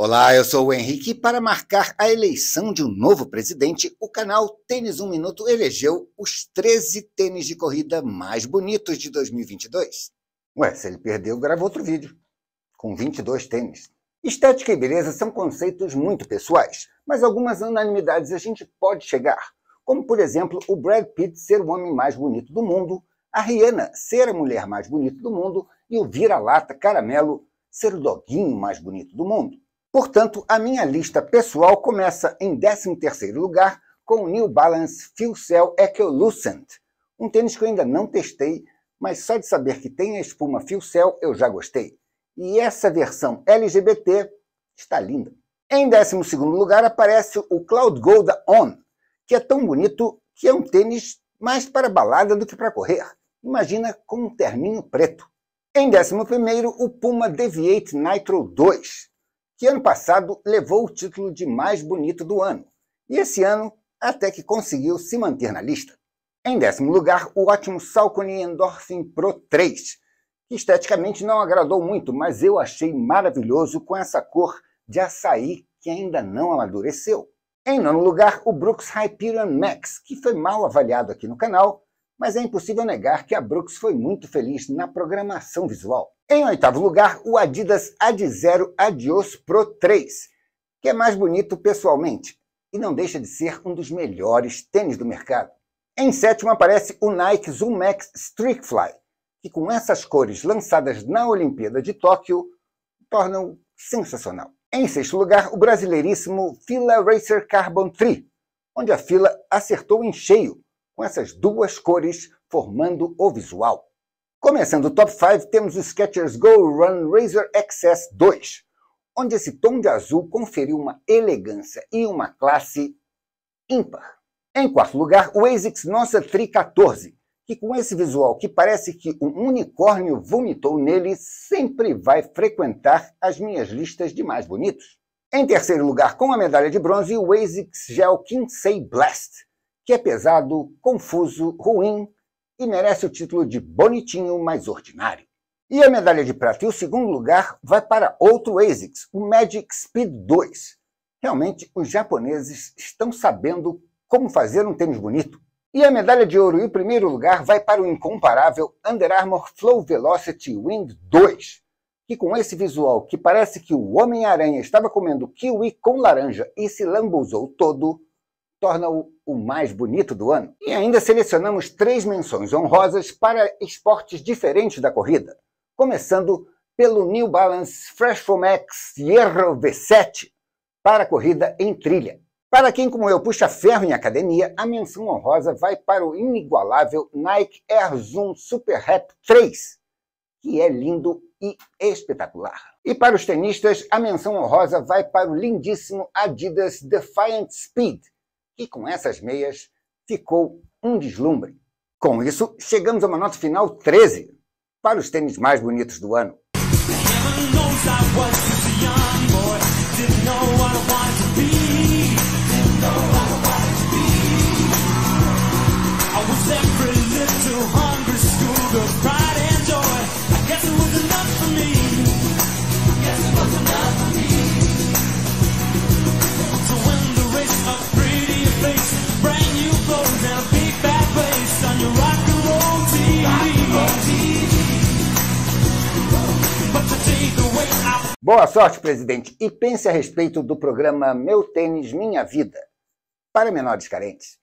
Olá, eu sou o Henrique para marcar a eleição de um novo presidente, o canal Tênis 1 Minuto elegeu os 13 tênis de corrida mais bonitos de 2022. Ué, se ele perdeu, grava outro vídeo, com 22 tênis. Estética e beleza são conceitos muito pessoais, mas algumas unanimidades a gente pode chegar, como por exemplo o Brad Pitt ser o homem mais bonito do mundo, a Rihanna ser a mulher mais bonita do mundo e o vira-lata caramelo ser o doguinho mais bonito do mundo. Portanto, a minha lista pessoal começa em 13º lugar com o New Balance Fuel Cell um tênis que eu ainda não testei, mas só de saber que tem a espuma Fuel Cell eu já gostei. E essa versão LGBT está linda. Em 12º lugar aparece o Cloud Gold On, que é tão bonito que é um tênis mais para balada do que para correr. Imagina com um terninho preto. Em 11º, o Puma Deviate Nitro 2, que ano passado levou o título de mais bonito do ano, e esse ano até que conseguiu se manter na lista. Em décimo lugar, o ótimo Salconi Endorphin Pro 3, que esteticamente não agradou muito, mas eu achei maravilhoso com essa cor de açaí que ainda não amadureceu. Em nono lugar, o Brooks Hyperion Max, que foi mal avaliado aqui no canal, mas é impossível negar que a Brooks foi muito feliz na programação visual. Em oitavo lugar, o Adidas Ad Zero Adios Pro 3, que é mais bonito pessoalmente e não deixa de ser um dos melhores tênis do mercado. Em sétimo aparece o Nike Zoom Max Fly, que com essas cores lançadas na Olimpíada de Tóquio, tornam sensacional. Em sexto lugar, o brasileiríssimo Fila Racer Carbon 3, onde a fila acertou em cheio, com essas duas cores formando o visual. Começando o top 5, temos o Skechers Go Run Razor XS 2, onde esse tom de azul conferiu uma elegância e uma classe ímpar. Em quarto lugar, o ASICS Nossa 14, que com esse visual que parece que um unicórnio vomitou nele, sempre vai frequentar as minhas listas de mais bonitos. Em terceiro lugar, com a medalha de bronze, o ASICS Gel Kinsey Blast, que é pesado, confuso, ruim, e merece o título de bonitinho, mas ordinário. E a medalha de prata e o segundo lugar vai para outro ASICS, o Magic Speed 2. Realmente, os japoneses estão sabendo como fazer um tênis bonito. E a medalha de ouro e o primeiro lugar vai para o incomparável Under Armour Flow Velocity Wind 2, que com esse visual que parece que o Homem-Aranha estava comendo kiwi com laranja e se lambuzou todo, torna-o o mais bonito do ano. E ainda selecionamos três menções honrosas para esportes diferentes da corrida, começando pelo New Balance Fresh Foam X Hierro V7 para a corrida em trilha. Para quem, como eu, puxa ferro em academia, a menção honrosa vai para o inigualável Nike Air Zoom Super Rap 3, que é lindo e espetacular. E para os tenistas, a menção honrosa vai para o lindíssimo Adidas Defiant Speed, e com essas meias ficou um deslumbre. Com isso, chegamos a uma nota final 13 para os tênis mais bonitos do ano. Boa sorte, presidente, e pense a respeito do programa Meu Tênis Minha Vida para menores carentes.